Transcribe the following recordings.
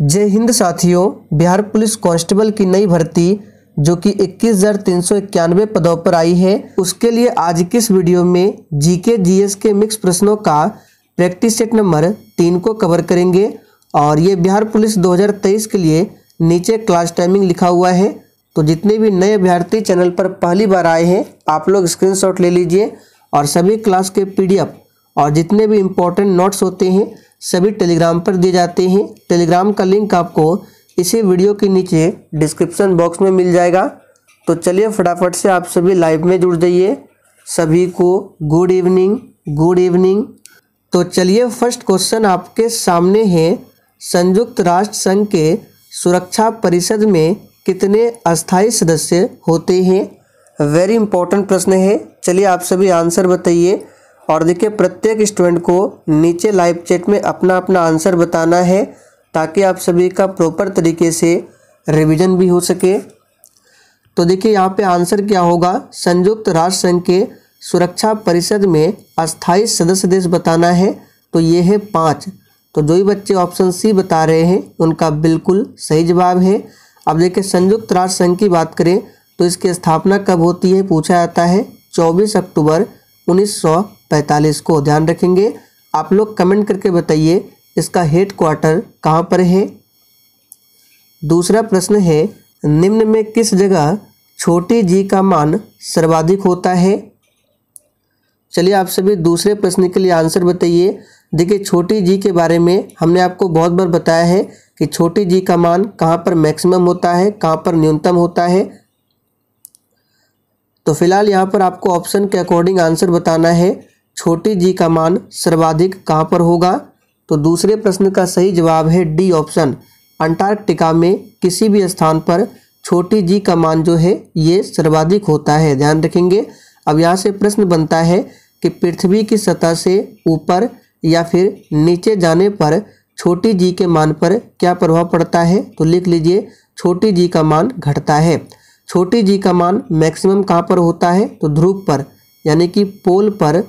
जय हिंद साथियों Bihar police constable की नई भर्ती जो कि इक्कीस हजार तीन सौ इक्यानवे पदों पर आई है उसके लिए आज की इस वीडियो में जीके जीएस के मिक्स प्रश्नों का प्रैक्टिस सेट नंबर तीन को कवर करेंगे और ये बिहार पुलिस 2023 के लिए नीचे क्लास टाइमिंग लिखा हुआ है तो जितने भी नए अभ्यर्थी चैनल पर पहली बार आए हैं आप लोग स्क्रीन ले लीजिए और सभी क्लास के पी और जितने भी इम्पोर्टेंट नोट्स होते हैं सभी टेलीग्राम पर दिए जाते हैं टेलीग्राम का लिंक आपको इसी वीडियो के नीचे डिस्क्रिप्शन बॉक्स में मिल जाएगा तो चलिए फटाफट से आप सभी लाइव में जुड़ जाइए सभी को गुड इवनिंग गुड इवनिंग तो चलिए फर्स्ट क्वेश्चन आपके सामने है संयुक्त राष्ट्र संघ के सुरक्षा परिषद में कितने अस्थाई सदस्य होते हैं वेरी इंपॉर्टेंट प्रश्न है चलिए आप सभी आंसर बताइए और देखिए प्रत्येक स्टूडेंट को नीचे लाइव चैट में अपना अपना आंसर बताना है ताकि आप सभी का प्रॉपर तरीके से रिवीजन भी हो सके तो देखिए यहाँ पे आंसर क्या होगा संयुक्त राष्ट्र संघ के सुरक्षा परिषद में अस्थायी सदस्य देश बताना है तो ये है पाँच तो जो भी बच्चे ऑप्शन सी बता रहे हैं उनका बिल्कुल सही जवाब है अब देखिए संयुक्त राष्ट्र संघ की बात करें तो इसकी स्थापना कब होती है पूछा जाता है चौबीस अक्टूबर उन्नीस पैंतालीस को ध्यान रखेंगे आप लोग कमेंट करके बताइए इसका हेड क्वार्टर कहाँ पर है दूसरा प्रश्न है निम्न में किस जगह छोटे जी का मान सर्वाधिक होता है चलिए आप सभी दूसरे प्रश्न के लिए आंसर बताइए देखिए छोटी जी के बारे में हमने आपको बहुत बार बताया है कि छोटी जी का मान कहाँ पर मैक्सिमम होता है कहाँ पर न्यूनतम होता है तो फिलहाल यहाँ पर आपको ऑप्शन के अकॉर्डिंग आंसर बताना है छोटे जी का मान सर्वाधिक कहाँ पर होगा तो दूसरे प्रश्न का सही जवाब है डी ऑप्शन अंटार्कटिका में किसी भी स्थान पर छोटी जी का मान जो है ये सर्वाधिक होता है ध्यान रखेंगे अब यहाँ से प्रश्न बनता है कि पृथ्वी की सतह से ऊपर या फिर नीचे जाने पर छोटी जी के मान पर क्या प्रभाव पड़ता है तो लिख लीजिए छोटी जी का मान घटता है छोटी जी का मान मैक्सिमम कहाँ पर होता है तो ध्रुव पर यानी कि पोल पर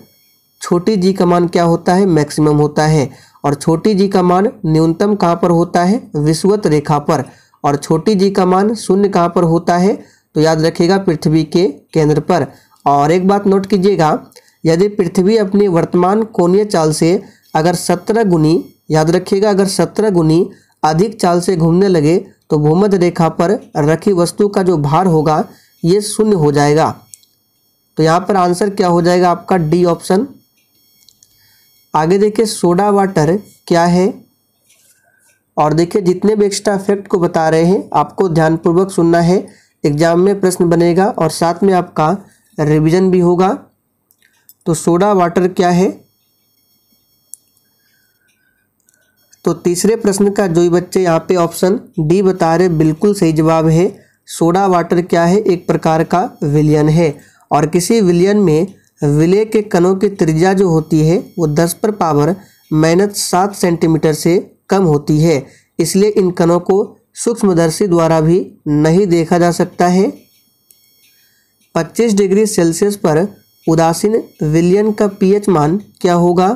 छोटी जी का मान क्या होता है मैक्सिमम होता है और छोटी जी का मान न्यूनतम कहाँ पर होता है विश्वत रेखा पर और छोटी जी का मान शून्य कहाँ पर होता है तो याद रखिएगा पृथ्वी के केंद्र पर और एक बात नोट कीजिएगा यदि पृथ्वी अपनी वर्तमान कोणीय चाल से अगर सत्रह गुनी याद रखिएगा अगर सत्रह गुनी अधिक चाल से घूमने लगे तो भूमध्य रेखा पर रखी वस्तु का जो भार होगा ये शून्य हो जाएगा तो यहाँ पर आंसर क्या हो जाएगा आपका डी ऑप्शन आगे देखिए सोडा वाटर क्या है और देखिए जितने भी एक्स्ट्रा फैक्ट को बता रहे हैं आपको ध्यानपूर्वक सुनना है एग्जाम में प्रश्न बनेगा और साथ में आपका रिवीजन भी होगा तो सोडा वाटर क्या है तो तीसरे प्रश्न का जो बच्चे यहाँ पे ऑप्शन डी बता रहे बिल्कुल सही जवाब है सोडा वाटर क्या है एक प्रकार का विलियन है और किसी विलियन में विलय के कणों की त्रिज्या जो होती है वो दस पर पावर माइनस सात सेंटीमीटर से कम होती है इसलिए इन कणों को सूक्ष्मदर्शी द्वारा भी नहीं देखा जा सकता है 25 डिग्री सेल्सियस पर उदासीन विलियन का पीएच मान क्या होगा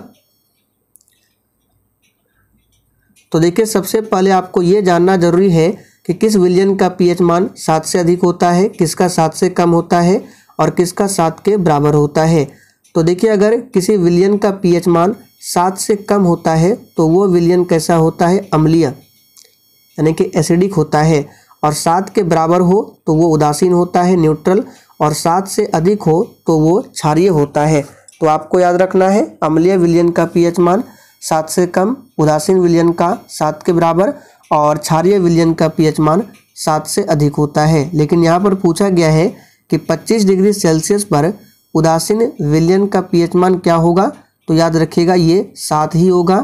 तो देखिए सबसे पहले आपको ये जानना जरूरी है कि किस विलियन का पीएच मान सात से अधिक होता है किसका सात से कम होता है और किसका सात के बराबर होता है तो देखिए अगर किसी विलियन का पीएच मान सात से कम होता है तो वो विलियन कैसा होता है अम्लीय यानी कि एसिडिक होता है और सात के बराबर हो तो वो उदासीन होता है न्यूट्रल और सात से अधिक हो तो वो क्षारिय होता है तो आपको याद रखना है अम्लीय विलियन का पी मान सात से कम उदासीन विलियन का सात के बराबर और क्षारिय विलियन का पी मान सात से अधिक होता है लेकिन यहाँ पर पूछा गया है कि 25 डिग्री सेल्सियस पर उदासीन विलियन का पीएच मान क्या होगा तो याद रखिएगा ये सात ही होगा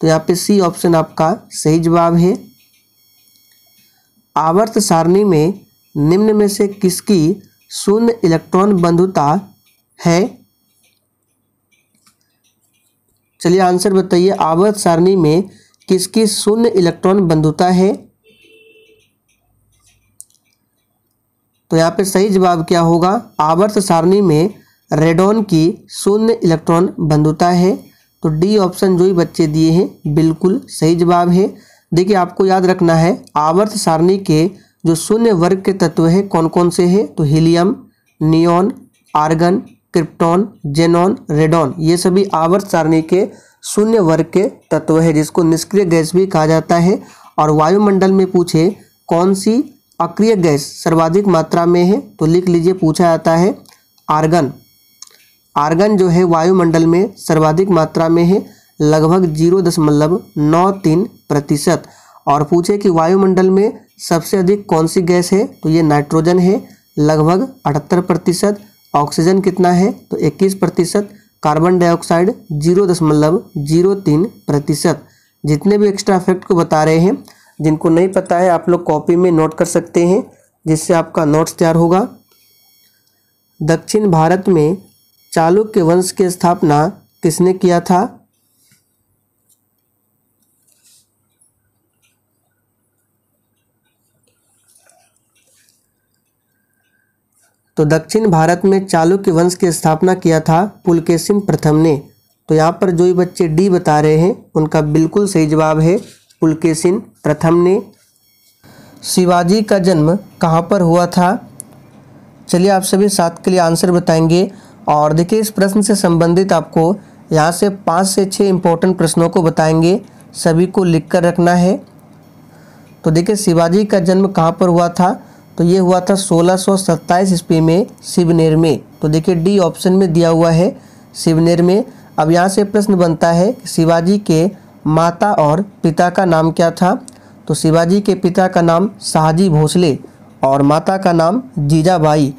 तो यहाँ पे सी ऑप्शन आपका सही जवाब है आवर्त सारणी में निम्न में से किसकी शून्य इलेक्ट्रॉन बंधुता है चलिए आंसर बताइए आवर्त सारणी में किसकी शून्य इलेक्ट्रॉन बंधुता है तो यहाँ पे सही जवाब क्या होगा आवर्त सारणी में रेडोन की शून्य इलेक्ट्रॉन बंधुता है तो डी ऑप्शन जो ही बच्चे दिए हैं बिल्कुल सही जवाब है देखिए आपको याद रखना है आवर्त सारणी के जो शून्य वर्ग के तत्व हैं कौन कौन से हैं तो helium neon argon krypton xenon radon ये सभी आवर्त सारणी के शून्य वर्ग के तत्व है जिसको निष्क्रिय गैस भी कहा जाता है और वायुमंडल में पूछे कौन सी अक्रिय गैस सर्वाधिक मात्रा में है तो लिख लीजिए पूछा जाता है आर्गन आर्गन जो है वायुमंडल में सर्वाधिक मात्रा में है लगभग जीरो दशमलव नौ तीन प्रतिशत और पूछे कि वायुमंडल में सबसे अधिक कौन सी गैस है तो ये नाइट्रोजन है लगभग अठहत्तर प्रतिशत ऑक्सीजन कितना है तो इक्कीस प्रतिशत कार्बन डाइऑक्साइड जीरो दशमलव जीरो तीन प्रतिशत जितने भी एक्स्ट्रा इफेक्ट को बता रहे हैं जिनको नहीं पता है आप लोग कॉपी में नोट कर सकते हैं जिससे आपका नोट्स तैयार होगा दक्षिण भारत में चालुक्य वंश की स्थापना किसने किया था तो दक्षिण भारत में चालुक्य वंश की स्थापना किया था पुलकेशिन प्रथम ने तो यहाँ पर जो ही बच्चे डी बता रहे हैं उनका बिल्कुल सही जवाब है पुलकेसिन प्रथम ने शिवाजी का जन्म कहाँ पर हुआ था चलिए आप सभी सात के लिए आंसर बताएंगे और देखिए इस प्रश्न से संबंधित आपको यहाँ से पाँच से छः इम्पोर्टेंट प्रश्नों को बताएंगे सभी को लिख कर रखना है तो देखिए शिवाजी का जन्म कहाँ पर हुआ था तो ये हुआ था 1627 ईस्वी में शिवनेर में तो देखिए डी ऑप्शन में दिया हुआ है शिवनेर में अब यहाँ से प्रश्न बनता है शिवाजी के माता और पिता का नाम क्या था तो शिवाजी के पिता का नाम शाहजी भोसले और माता का नाम जीजाबाई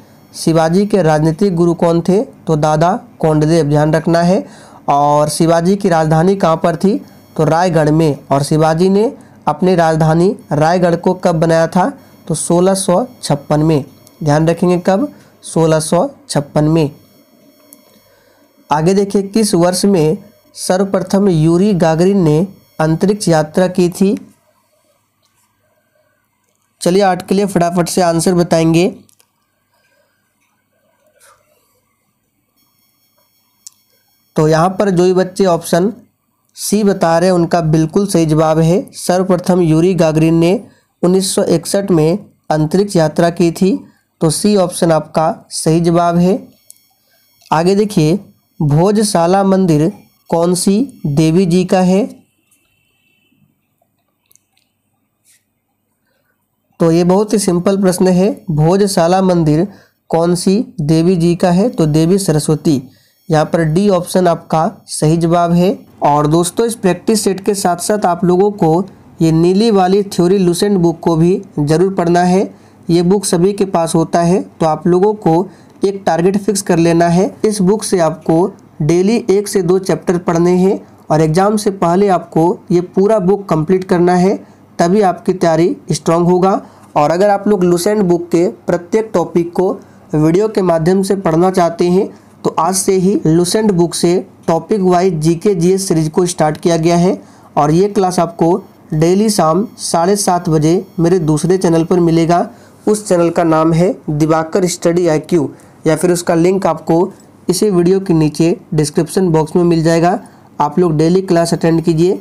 शिवाजी के राजनीतिक गुरु कौन थे तो दादा कौंडदेव ध्यान रखना है और शिवाजी की राजधानी कहाँ पर थी तो रायगढ़ में और शिवाजी ने अपनी राजधानी रायगढ़ को कब बनाया था तो सोलह में ध्यान रखेंगे कब सोलह में आगे देखिए किस वर्ष में सर्वप्रथम यूरी गागरिन ने अंतरिक्ष यात्रा की थी चलिए आठ के लिए फटाफट से आंसर बताएंगे तो यहाँ पर जो भी बच्चे ऑप्शन सी बता रहे हैं उनका बिल्कुल सही जवाब है सर्वप्रथम यूरी गागरिन ने 1961 में अंतरिक्ष यात्रा की थी तो सी ऑप्शन आपका सही जवाब है आगे देखिए भोजशाला मंदिर कौन सी देवी जी का है तो ये बहुत ही सिंपल प्रश्न है भोजशाला मंदिर कौन सी देवी जी का है तो देवी सरस्वती यहाँ पर डी ऑप्शन आपका सही जवाब है और दोस्तों इस प्रैक्टिस सेट के साथ साथ आप लोगों को ये नीली वाली थ्योरी लुसेंट बुक को भी ज़रूर पढ़ना है ये बुक सभी के पास होता है तो आप लोगों को एक टारगेट फिक्स कर लेना है इस बुक से आपको डेली एक से दो चैप्टर पढ़ने हैं और एग्ज़ाम से पहले आपको ये पूरा बुक कंप्लीट करना है तभी आपकी तैयारी स्ट्रांग होगा और अगर आप लोग लूसेंट बुक के प्रत्येक टॉपिक को वीडियो के माध्यम से पढ़ना चाहते हैं तो आज से ही लूसेंट बुक से topic wise G K series को स्टार्ट किया गया है और ये क्लास आपको डेली शाम साढ़े सात बजे मेरे दूसरे चैनल पर मिलेगा उस चैनल का नाम है दिवाकर स्टडी आई या फिर उसका लिंक आपको इसे वीडियो के नीचे डिस्क्रिप्शन बॉक्स में मिल जाएगा आप लोग डेली क्लास अटेंड कीजिए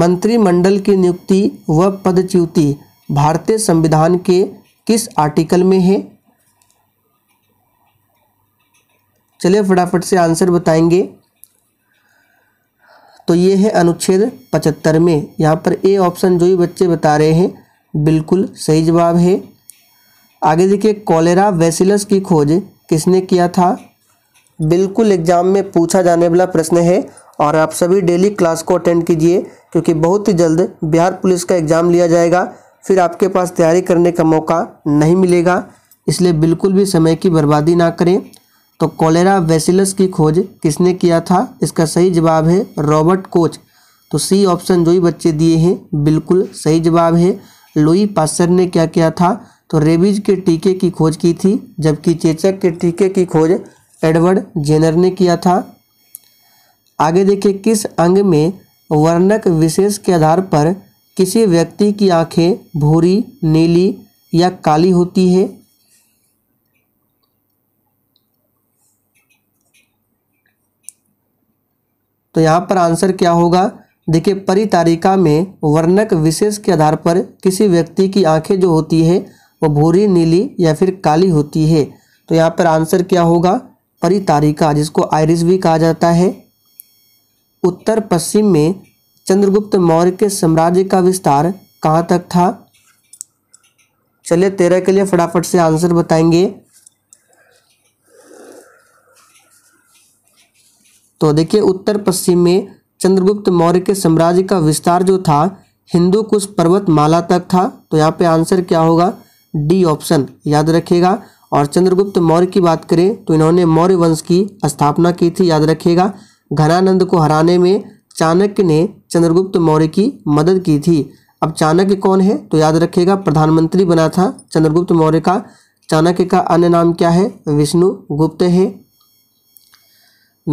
मंत्रिमंडल की नियुक्ति व पदच्युति भारतीय संविधान के किस आर्टिकल में है चलिए फटाफट से आंसर बताएंगे तो ये है अनुच्छेद पचहत्तर में यहाँ पर ए ऑप्शन जो भी बच्चे बता रहे हैं बिल्कुल सही जवाब है आगे देखिए कॉलेरा वेसिलस की खोज किसने किया था बिल्कुल एग्जाम में पूछा जाने वाला प्रश्न है और आप सभी डेली क्लास को अटेंड कीजिए क्योंकि बहुत ही जल्द बिहार पुलिस का एग्ज़ाम लिया जाएगा फिर आपके पास तैयारी करने का मौका नहीं मिलेगा इसलिए बिल्कुल भी समय की बर्बादी ना करें तो कोलेरा वेसिलस की खोज किसने किया था इसका सही जवाब है रॉबर्ट कोच तो सी ऑप्शन जो ही बच्चे दिए हैं बिल्कुल सही जवाब है लुई पासर ने क्या किया था तो रेबीज के टीके की खोज की थी जबकि चेचक के टीके की खोज एडवर्ड जेनर ने किया था आगे देखिए किस अंग में वर्णक विशेष के आधार पर किसी व्यक्ति की आंखें भूरी नीली या काली होती है तो यहाँ पर आंसर क्या होगा देखिए परितारिका में वर्णक विशेष के आधार पर किसी व्यक्ति की आंखें जो होती है वो भूरी नीली या फिर काली होती है तो यहाँ पर आंसर क्या होगा परितारिका जिसको आयरिस भी कहा जाता है उत्तर पश्चिम में चंद्रगुप्त मौर्य के साम्राज्य का विस्तार कहाँ तक था चलिए तेरह के लिए फटाफट से आंसर बताएंगे तो देखिए उत्तर पश्चिम में चंद्रगुप्त मौर्य के साम्राज्य का विस्तार जो था हिंदू कुश पर्वत माला तक था तो यहाँ पे आंसर क्या होगा डी ऑप्शन याद रखिएगा और चंद्रगुप्त मौर्य की बात करें तो इन्होंने मौर्य वंश की स्थापना की थी याद रखिएगा घनानंद को हराने में चाणक्य ने चंद्रगुप्त मौर्य की मदद की थी अब चाणक्य कौन है तो याद रखिएगा प्रधानमंत्री बना था चंद्रगुप्त मौर्य का चाणक्य का अन्य नाम क्या है विष्णु गुप्त है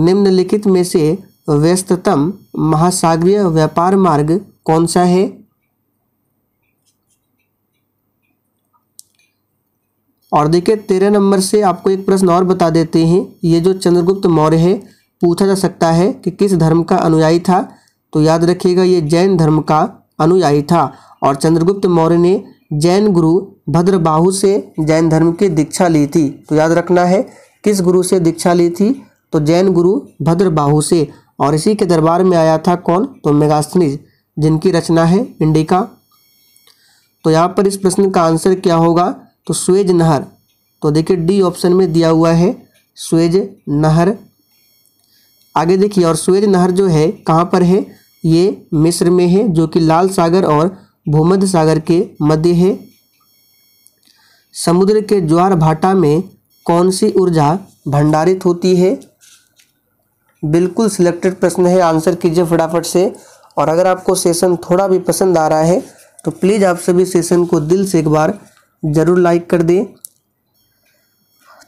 निम्नलिखित में से व्यस्ततम महासागरीय व्यापार मार्ग कौन सा है और देखिए तेरह नंबर से आपको एक प्रश्न और बता देते हैं ये जो चंद्रगुप्त मौर्य है पूछा जा सकता है कि किस धर्म का अनुयायी था तो याद रखिएगा ये जैन धर्म का अनुयायी था और चंद्रगुप्त मौर्य ने जैन गुरु भद्रबाहु से जैन धर्म की दीक्षा ली थी तो याद रखना है किस गुरु से दीक्षा ली थी तो जैन गुरु भद्रबाहु से और इसी के दरबार में आया था कौन तो मेगास्थनीज जिनकी रचना है इंडिका तो यहाँ पर इस प्रश्न का आंसर क्या होगा तो स्वेज नहर तो देखिए डी ऑप्शन में दिया हुआ है स्वेज नहर आगे देखिए और स्वेज नहर जो है कहाँ पर है ये मिस्र में है जो कि लाल सागर और भूमध्य सागर के मध्य है समुद्र के ज्वार भाटा में कौन सी ऊर्जा भंडारित होती है बिल्कुल सिलेक्टेड प्रश्न है आंसर कीजिए फटाफट से और अगर आपको सेशन थोड़ा भी पसंद आ रहा है तो प्लीज़ आप सभी सेशन को दिल से एक बार ज़रूर लाइक कर दें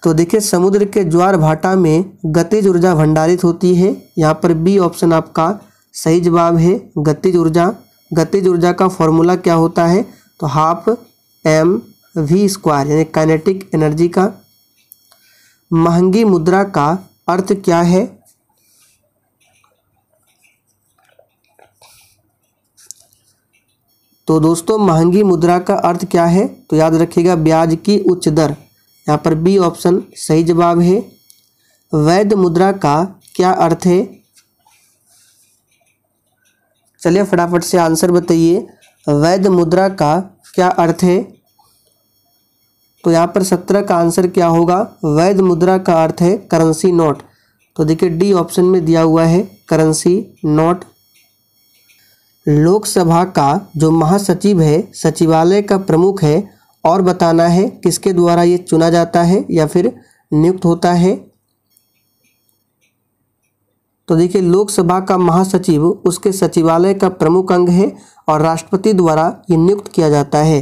तो देखिए समुद्र के ज्वार भाटा में गतिज ऊर्जा भंडारित होती है यहाँ पर बी ऑप्शन आपका सही जवाब है गतिज ऊर्जा गतिज ऊर्जा का फॉर्मूला क्या होता है तो हाफ एम वी स्क्वायर यानी काइनेटिक एनर्जी का महंगी मुद्रा का अर्थ क्या है तो दोस्तों महंगी मुद्रा का अर्थ क्या है तो याद रखिएगा ब्याज की उच्च दर यहाँ पर बी ऑप्शन सही जवाब है वैध मुद्रा का क्या अर्थ है चलिए फटाफट से आंसर बताइए वैध मुद्रा का क्या अर्थ है तो यहाँ पर सत्रह का आंसर क्या होगा वैध मुद्रा का अर्थ है करेंसी नोट तो देखिए डी ऑप्शन में दिया हुआ है करेंसी नोट लोकसभा का जो महासचिव है सचिवालय का प्रमुख है और बताना है किसके द्वारा ये चुना जाता है या फिर नियुक्त होता है तो देखिए लोकसभा का महासचिव उसके सचिवालय का प्रमुख अंग है और राष्ट्रपति द्वारा ये नियुक्त किया जाता है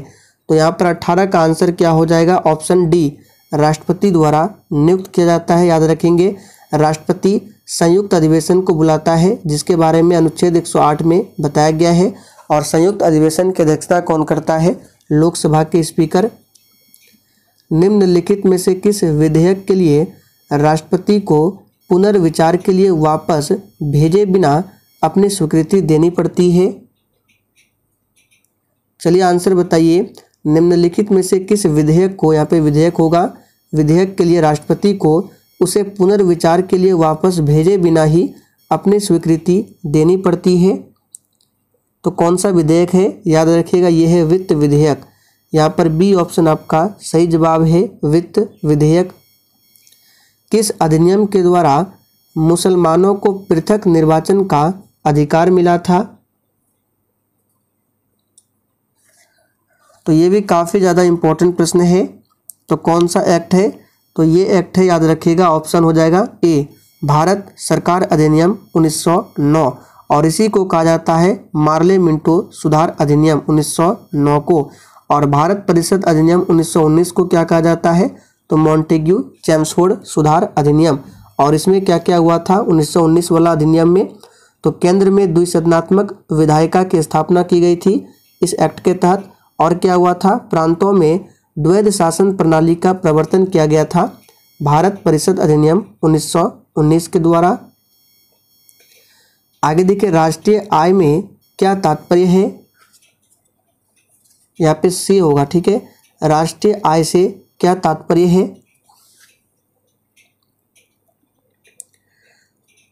तो यहाँ पर अट्ठारह का आंसर क्या हो जाएगा ऑप्शन डी राष्ट्रपति द्वारा नियुक्त किया जाता है याद रखेंगे राष्ट्रपति संयुक्त अधिवेशन को बुलाता है जिसके बारे में अनुच्छेद 108 में बताया गया है और संयुक्त अधिवेशन की अध्यक्षता कौन करता है लोकसभा के स्पीकर निम्नलिखित में से किस विधेयक के लिए राष्ट्रपति को पुनर्विचार के लिए वापस भेजे बिना अपनी स्वीकृति देनी पड़ती है चलिए आंसर बताइए निम्नलिखित में से किस विधेयक को यहाँ पे विधेयक होगा विधेयक के लिए राष्ट्रपति को उसे पुनर्विचार के लिए वापस भेजे बिना ही अपनी स्वीकृति देनी पड़ती है तो कौन सा विधेयक है याद रखिएगा यह है वित्त विधेयक यहाँ पर बी ऑप्शन आपका सही जवाब है वित्त विधेयक किस अधिनियम के द्वारा मुसलमानों को पृथक निर्वाचन का अधिकार मिला था तो ये भी काफ़ी ज़्यादा इम्पोर्टेंट प्रश्न है तो कौन सा एक्ट है तो ये एक्ट है याद रखिएगा ऑप्शन हो जाएगा ए भारत सरकार अधिनियम 1909 और इसी को कहा जाता है मार्ले मिंटो सुधार अधिनियम 1909 को और भारत परिषद अधिनियम 1919 को क्या कहा जाता है तो मॉन्टेग्यू चैम्सफोर्ड सुधार अधिनियम और इसमें क्या क्या हुआ था 1919 वाला अधिनियम में तो केंद्र में द्विसदनात्मक विधायिका की स्थापना की गई थी इस एक्ट के तहत और क्या हुआ था प्रांतों में द्वैध शासन प्रणाली का प्रवर्तन किया गया था भारत परिषद अधिनियम 1919 के द्वारा आगे देखिए राष्ट्रीय आय में क्या तात्पर्य है यहाँ पे सी होगा ठीक है राष्ट्रीय आय से क्या तात्पर्य है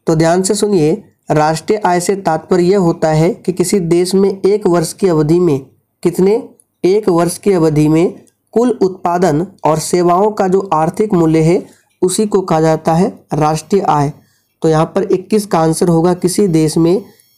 तो ध्यान से सुनिए राष्ट्रीय आय से तात्पर्य यह होता है कि किसी देश में एक वर्ष की अवधि में कितने एक वर्ष की अवधि में कुल उत्पादन और सेवाओं का जो आर्थिक मूल्य है उसी को कहा जाता है राष्ट्रीय आय तो यहाँ पर 21 का आंसर होगा किसी देश में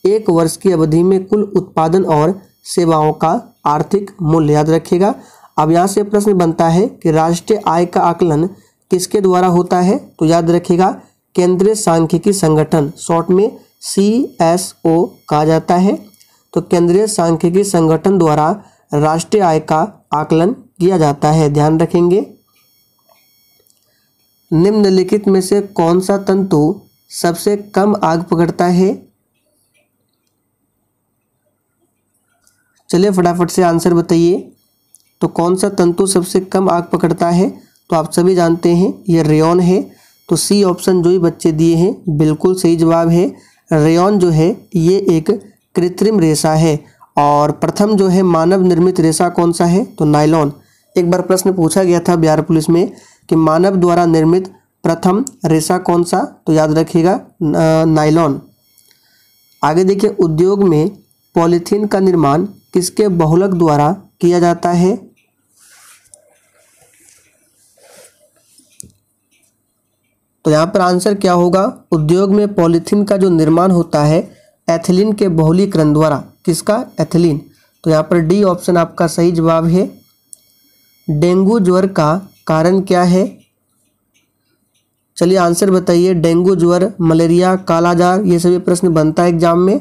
एक वर्ष की अवधि में कुल उत्पादन और सेवाओं का आर्थिक मूल्य याद रखिएगा अब यहाँ से प्रश्न बनता है कि राष्ट्रीय आय का आकलन किसके द्वारा होता है तो याद रखिएगा केंद्रीय सांख्यिकी संगठन शॉर्ट में सी एस ओ कहा जाता है तो केंद्रीय सांख्यिकी संगठन द्वारा राष्ट्रीय आय का आकलन किया जाता है ध्यान रखेंगे निम्नलिखित में से कौन सा तंतु सबसे कम आग पकड़ता है चलिए फटाफट से आंसर बताइए तो कौन सा तंतु सबसे कम आग पकड़ता है तो आप सभी जानते हैं ये रेयन है तो सी ऑप्शन जो ही बच्चे दिए हैं बिल्कुल सही जवाब है रेयन जो है ये एक कृत्रिम रेशा है और प्रथम जो है मानव निर्मित रेशा कौन सा है तो नायलॉन एक बार प्रश्न पूछा गया था बिहार पुलिस में कि मानव द्वारा निर्मित प्रथम रेशा कौन सा तो याद रखिएगा नाइलॉन आगे देखिए उद्योग में पॉलीथीन का निर्माण किसके बहुलक द्वारा किया जाता है तो यहाँ पर आंसर क्या होगा उद्योग में पॉलीथीन का जो निर्माण होता है एथिलीन के बहुलीकरण द्वारा किसका एथिलीन तो यहाँ पर डी ऑप्शन आपका सही जवाब है डेंगू ज्वर का कारण क्या है चलिए आंसर बताइए डेंगू ज्वर मलेरिया कालाजार ये सभी प्रश्न बनता है एग्जाम में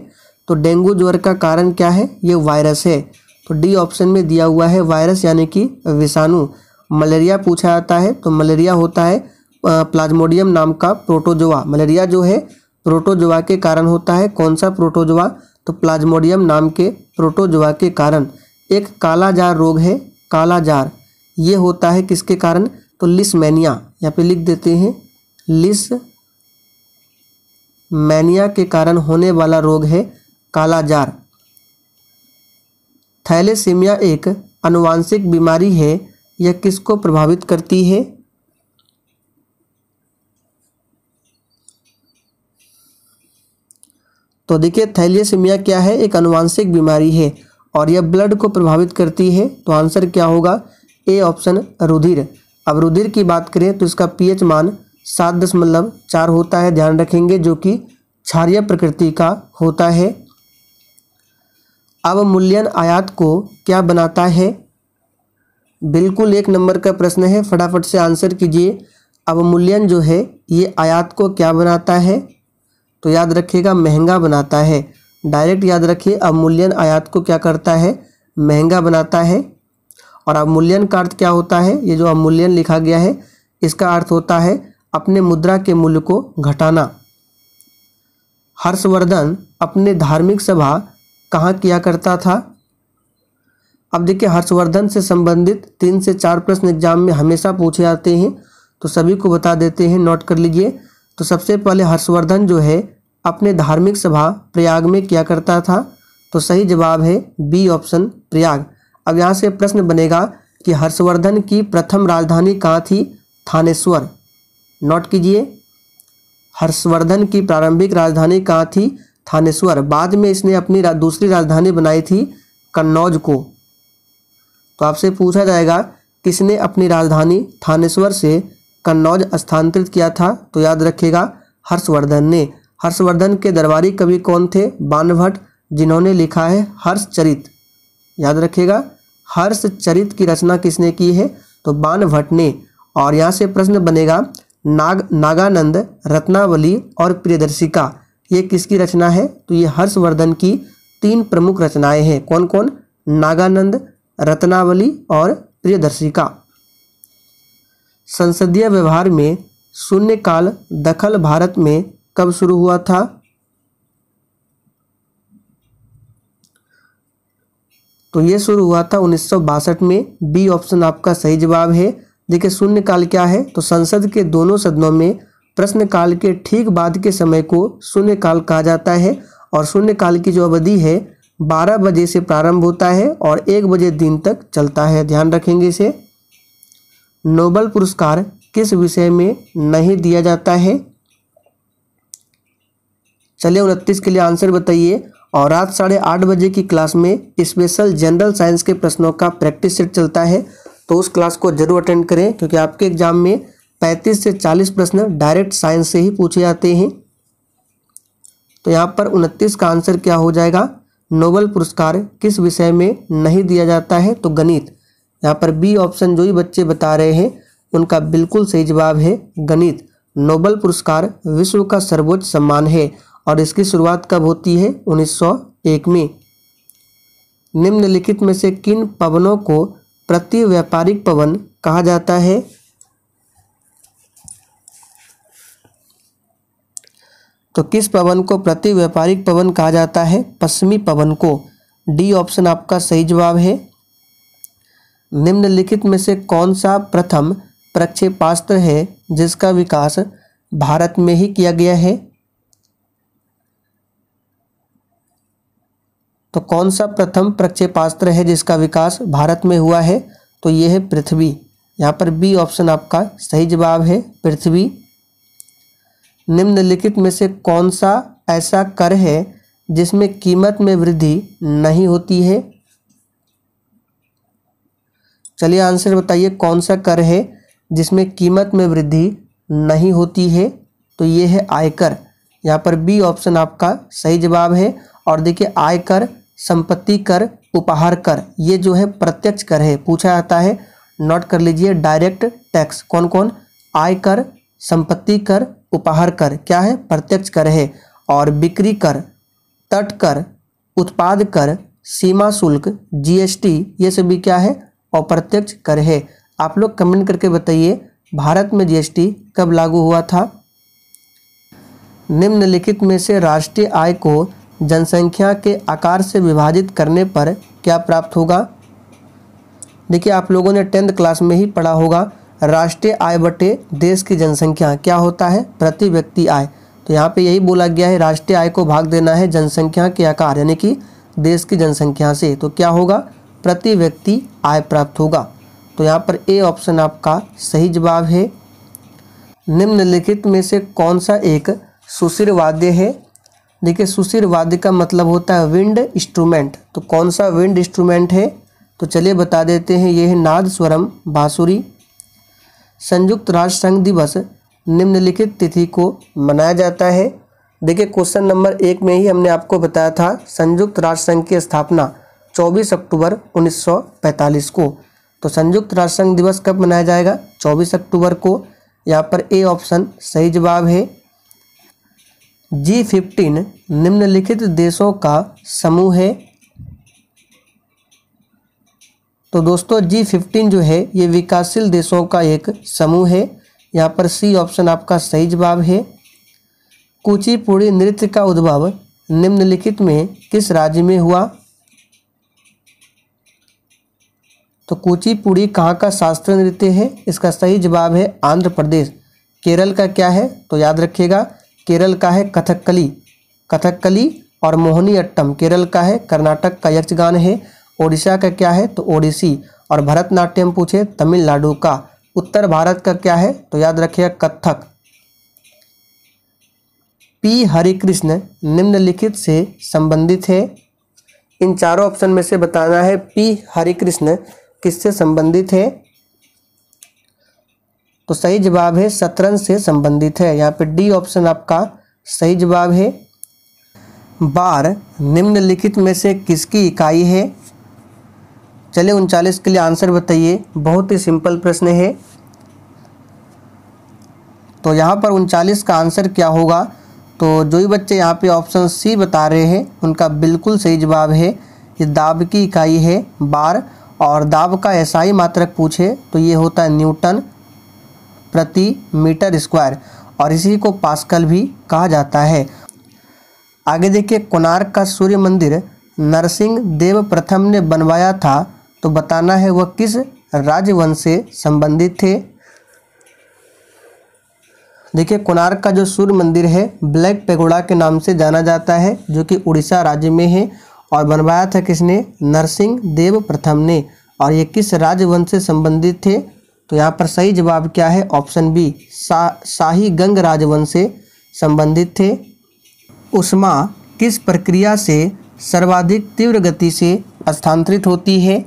तो डेंगू ज्वर का कारण क्या है ये वायरस है तो डी ऑप्शन में दिया हुआ है वायरस यानी कि विषाणु मलेरिया पूछा जाता है तो मलेरिया होता है प्लाज्मोडियम नाम का प्रोटोजोआ मलेरिया जो है प्रोटोजोआ के कारण होता है कौन सा प्रोटोजोआ तो प्लाज्मोडियम नाम के प्रोटोजोआ के कारण एक कालाजार रोग है कालाजार ये होता है किसके कारण तो लिस मैनिया यहाँ पे लिख देते हैं लिस मैनिया के कारण होने वाला रोग है कालाजार थैलेसीमिया एक अनुवांशिक बीमारी है यह किसको प्रभावित करती है तो देखिए थैलेसीमिया क्या है एक अनुवांशिक बीमारी है और यह ब्लड को प्रभावित करती है तो आंसर क्या होगा ए ऑप्शन रुधिर अब रुधिर की बात करें तो इसका पीएच मान सात दशमलव चार होता है ध्यान रखेंगे जो कि क्षारिय प्रकृति का होता है अब मूल्यन आयात को क्या बनाता है बिल्कुल एक नंबर का प्रश्न है फटाफट से आंसर कीजिए अवमूल्यन जो है ये आयात को क्या बनाता है तो याद रखिएगा महंगा बनाता है डायरेक्ट याद रखिए अवमूल्यन आयात को क्या करता है महंगा बनाता है और अवमूल्यन का अर्थ क्या होता है ये जो अवमूल्यन लिखा गया है इसका अर्थ होता है अपने मुद्रा के मूल्य को घटाना हर्षवर्धन अपने धार्मिक सभा कहाँ किया करता था अब देखिए हर्षवर्धन से संबंधित तीन से चार प्रश्न एग्जाम में हमेशा पूछे जाते हैं तो सभी को बता देते हैं नोट कर लीजिए तो सबसे पहले हर्षवर्धन जो है अपने धार्मिक सभा प्रयाग में किया करता था तो सही जवाब है बी ऑप्शन प्रयाग अब यहाँ से प्रश्न बनेगा कि हर्षवर्धन की प्रथम राजधानी कहाँ थी थानेश्वर नोट कीजिए हर्षवर्धन की प्रारंभिक राजधानी कहाँ थी थानेश्वर बाद में इसने अपनी रा, दूसरी राजधानी बनाई थी कन्नौज को तो आपसे पूछा जाएगा किसने अपनी राजधानी थानेश्वर से कन्नौज स्थानांतरित किया था तो याद रखिएगा हर्षवर्धन ने हर्षवर्धन के दरबारी कवि कौन थे बानभट्ट जिन्होंने लिखा है हर्षचरित याद रखिएगा हर्ष चरित की रचना किसने की है तो बाण भट्ट ने और यहाँ से प्रश्न बनेगा नाग नागानंद रत्नावली और प्रियदर्शिका ये किसकी रचना है तो ये हर्षवर्धन की तीन प्रमुख रचनाएं हैं कौन कौन नागानंद रत्नावली और प्रियदर्शिका संसदीय व्यवहार में शून्यकाल दखल भारत में कब शुरू हुआ था तो ये शुरू हुआ था उन्नीस में बी ऑप्शन आपका सही जवाब है देखिए शून्यकाल क्या है तो संसद के दोनों सदनों में प्रश्नकाल के ठीक बाद के समय को शून्यकाल कहा जाता है और शून्यकाल की जो अवधि है 12 बजे से प्रारंभ होता है और 1 बजे दिन तक चलता है ध्यान रखेंगे इसे नोबल पुरस्कार किस विषय में नहीं दिया जाता है चलिए उनतीस के लिए आंसर बताइए और रात साढ़े आठ बजे की क्लास में स्पेशल जनरल साइंस के प्रश्नों का प्रैक्टिस सेट चलता है तो उस क्लास को जरूर अटेंड करें क्योंकि आपके एग्जाम में पैंतीस से चालीस प्रश्न डायरेक्ट साइंस से ही पूछे जाते हैं तो यहाँ पर उनतीस का आंसर क्या हो जाएगा नोबल पुरस्कार किस विषय में नहीं दिया जाता है तो गणित यहाँ पर बी ऑप्शन जो ही बच्चे बता रहे हैं उनका बिल्कुल सही जवाब है गणित नोबल पुरस्कार विश्व का सर्वोच्च सम्मान है और इसकी शुरुआत कब होती है 1901 में निम्नलिखित में से किन पवनों को प्रति व्यापारिक पवन कहा जाता है तो किस पवन को प्रति व्यापारिक पवन कहा जाता है पश्चिमी पवन को डी ऑप्शन आपका सही जवाब है निम्नलिखित में से कौन सा प्रथम प्रक्षेपास्त्र है जिसका विकास भारत में ही किया गया है तो कौन सा प्रथम प्रक्षेपास्त्र है जिसका विकास भारत में हुआ है तो ये है पृथ्वी यहाँ पर बी ऑप्शन आपका सही जवाब है पृथ्वी निम्नलिखित में से कौन सा ऐसा कर है जिसमें कीमत में वृद्धि नहीं होती है चलिए आंसर बताइए कौन सा कर है जिसमें कीमत में वृद्धि नहीं होती है तो ये है आयकर यहाँ पर बी ऑप्शन आपका सही जवाब है और देखिए आयकर संपत्ति कर उपहार कर ये जो है प्रत्यक्ष कर है पूछा जाता है नोट कर लीजिए डायरेक्ट टैक्स कौन कौन आय कर संपत्ति कर उपहार कर क्या है प्रत्यक्ष कर है और बिक्री कर तट कर उत्पाद कर सीमा शुल्क जीएसटी ये सभी क्या है अप्रत्यक्ष कर है आप लोग कमेंट करके बताइए भारत में जीएसटी कब लागू हुआ था निम्नलिखित में से राष्ट्रीय आय को जनसंख्या के आकार से विभाजित करने पर क्या प्राप्त होगा देखिए आप लोगों ने टेंथ क्लास में ही पढ़ा होगा राष्ट्रीय आय बटे देश की जनसंख्या क्या होता है प्रति व्यक्ति आय तो यहाँ पे यही बोला गया है राष्ट्रीय आय को भाग देना है जनसंख्या के आकार यानी कि देश की जनसंख्या से तो क्या होगा प्रति व्यक्ति आय प्राप्त होगा तो यहाँ पर ए ऑप्शन आपका सही जवाब है निम्नलिखित में से कौन सा एक वाद्य है देखिए सुशीर वाद्य का मतलब होता है विंड इंस्ट्रूमेंट तो कौन सा विंड इंस्ट्रूमेंट है तो चलिए बता देते हैं ये है नाद स्वरम बाँसुरी संयुक्त राष्ट्र संघ दिवस निम्नलिखित तिथि को मनाया जाता है देखिए क्वेश्चन नंबर एक में ही हमने आपको बताया था संयुक्त राष्ट्र संघ की स्थापना 24 अक्टूबर 1945 को तो संयुक्त राष्ट्र संघ दिवस कब मनाया जाएगा 24 अक्टूबर को यहाँ पर ए ऑप्शन सही जवाब है जी फिफ्टीन निम्नलिखित देशों का समूह है तो दोस्तों जी फिफ्टीन जो है ये विकासशील देशों का एक समूह है यहाँ पर सी ऑप्शन आपका सही जवाब है कुचिपुड़ी नृत्य का उद्भव निम्नलिखित में किस राज्य में हुआ तो कुचिपुड़ी कहाँ का शास्त्रीय नृत्य है इसका सही जवाब है आंध्र प्रदेश केरल का क्या है तो याद रखिएगा केरल का है कथकली कथकली और मोहनी अट्टम केरल का है कर्नाटक का यक्षगान है ओडिशा का क्या है तो ओडिसी और भरतनाट्यम पूछे तमिलनाडु का उत्तर भारत का क्या है तो याद रखिएगा कथक पी हरिकृष्ण निम्नलिखित से संबंधित है इन चारों ऑप्शन में से बताना है पी हरिकृष्ण किससे संबंधित है तो सही जवाब है शतरंज से संबंधित है यहाँ पे डी ऑप्शन आपका सही जवाब है बार निम्नलिखित में से किसकी इकाई है चलिए उनचालीस के लिए आंसर बताइए बहुत ही सिंपल प्रश्न है तो यहाँ पर उनचालीस का आंसर क्या होगा तो जो भी बच्चे यहाँ पे ऑप्शन सी बता रहे हैं उनका बिल्कुल सही जवाब है ये दाब की इकाई है बार और दाब का ऐसा ही मात्रक पूछे तो ये होता है न्यूटन प्रति मीटर स्क्वायर और इसी को पास्कल भी कहा जाता है आगे देखिए कोणार्क का सूर्य मंदिर नरसिंह देव प्रथम ने बनवाया था तो बताना है वह किस राजवंश से संबंधित थे देखिए कोणार्क का जो सूर्य मंदिर है ब्लैक पेगोड़ा के नाम से जाना जाता है जो कि उड़ीसा राज्य में है और बनवाया था किसने नरसिंह देव प्रथम ने और ये किस राजवंश से संबंधित थे तो यहाँ पर सही जवाब क्या है ऑप्शन बी सा शाही गंग राजवंश से संबंधित थे उष्मा किस प्रक्रिया से सर्वाधिक तीव्र गति से स्थानांतरित होती है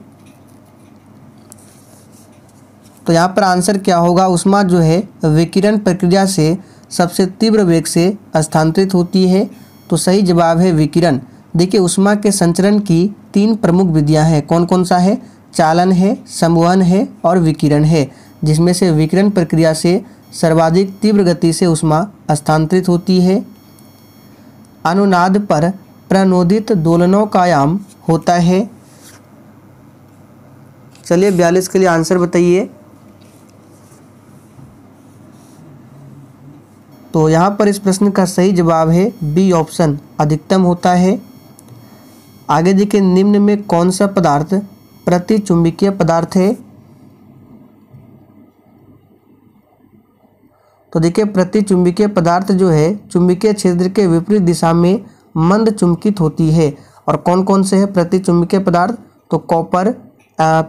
तो यहाँ पर आंसर क्या होगा उष्मा जो है विकिरण प्रक्रिया से सबसे तीव्र वेग से स्थानांतरित होती है तो सही जवाब है विकिरण देखिए उष्मा के संचरण की तीन प्रमुख विधियाँ हैं कौन कौन सा है चालन है समूहन है और विकिरण है जिसमें से विकिरण प्रक्रिया से सर्वाधिक तीव्र गति से उष्मा स्थानांतरित होती है अनुनाद पर प्रनोदित दोलनों का आयाम होता है चलिए बयालीस के लिए आंसर बताइए तो यहाँ पर इस प्रश्न का सही जवाब है बी ऑप्शन अधिकतम होता है आगे देखिए निम्न में कौन सा पदार्थ प्रतिचुंबकीय है तो देखिए प्रतिचुंबकीय पदार्थ जो है चुंबकीय क्षेत्र के विपरीत दिशा में मंद चुंबकित होती है और कौन कौन से है प्रतिचुंबकीय पदार्थ तो कॉपर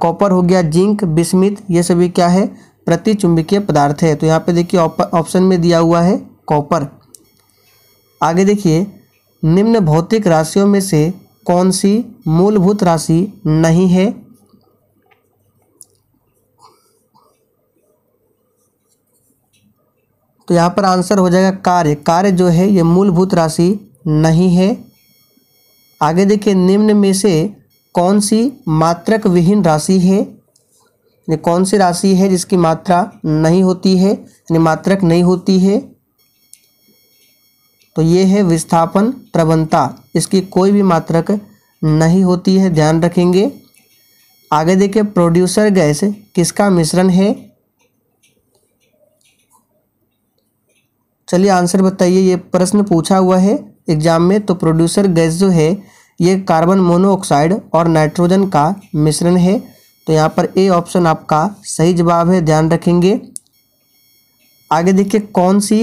कॉपर हो गया जिंक बिस्मित ये सभी क्या है प्रतिचुंबकीय पदार्थ है तो यहाँ पे देखिए ऑप्शन में दिया हुआ है कॉपर आगे देखिए निम्न भौतिक राशियों में से कौन सी मूलभूत राशि नहीं है तो यहाँ पर आंसर हो जाएगा कार्य कार्य जो है ये मूलभूत राशि नहीं है आगे देखिए निम्न में से कौन सी मात्रक विहीन राशि है यानी कौन सी राशि है जिसकी मात्रा नहीं होती है यानी मात्रक नहीं होती है तो ये है विस्थापन प्रबंधता इसकी कोई भी मात्रक नहीं होती है ध्यान रखेंगे आगे देखिए प्रोड्यूसर गैस किसका मिश्रण है चलिए आंसर बताइए ये प्रश्न पूछा हुआ है एग्जाम में तो प्रोड्यूसर गैस जो है ये कार्बन मोनोऑक्साइड और नाइट्रोजन का मिश्रण है तो यहाँ पर ए ऑप्शन आपका सही जवाब है ध्यान रखेंगे आगे देखिए कौन सी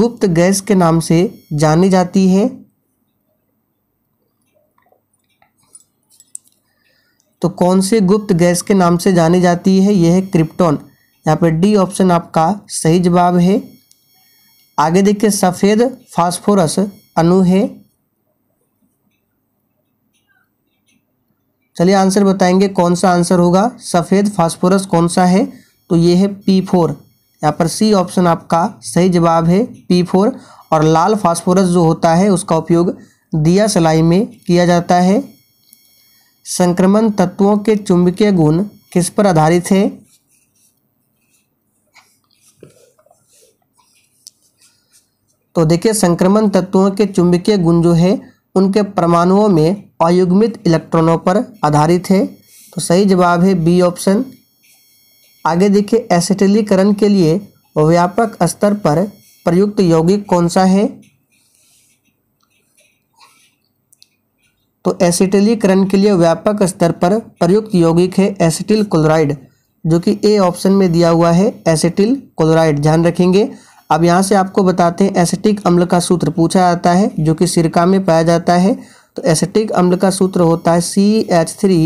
गुप्त गैस के नाम से जानी जाती है तो कौन से गुप्त गैस के नाम से जानी जाती है यह है क्रिप्टॉन यहाँ पर डी ऑप्शन आपका सही जवाब है आगे देखिए सफ़ेद फास्फोरस अणु है चलिए आंसर बताएंगे कौन सा आंसर होगा सफ़ेद फास्फोरस कौन सा है तो ये है पी फोर यहाँ पर सी ऑप्शन आपका सही जवाब है पी फोर और लाल फास्फोरस जो होता है उसका उपयोग दिया सलाई में किया जाता है संक्रमण तत्वों के चुंबकीय गुण किस पर आधारित है तो देखिए संक्रमण तत्वों के चुंबकीय गुण जो है उनके परमाणुओं में अयुग्मित इलेक्ट्रॉनों पर आधारित है तो सही जवाब है बी ऑप्शन आगे देखिए एसिटिलीकरण के लिए व्यापक स्तर पर प्रयुक्त यौगिक कौन सा है तो एसिटिलीकरण के लिए व्यापक स्तर पर प्रयुक्त यौगिक है एसिटिल क्लोराइड जो कि ए ऑप्शन में दिया हुआ है एसिटिल क्लोराइड ध्यान रखेंगे अब यहाँ से आपको बताते हैं एसिटिक अम्ल का सूत्र पूछा जाता है जो कि सिरका में पाया जाता है तो एसिटिक अम्ल का सूत्र होता है C H three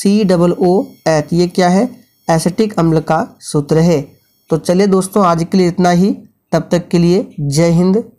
C double O H ये क्या है एसिटिक अम्ल का सूत्र है तो चलिए दोस्तों आज के लिए इतना ही तब तक के लिए जय हिंद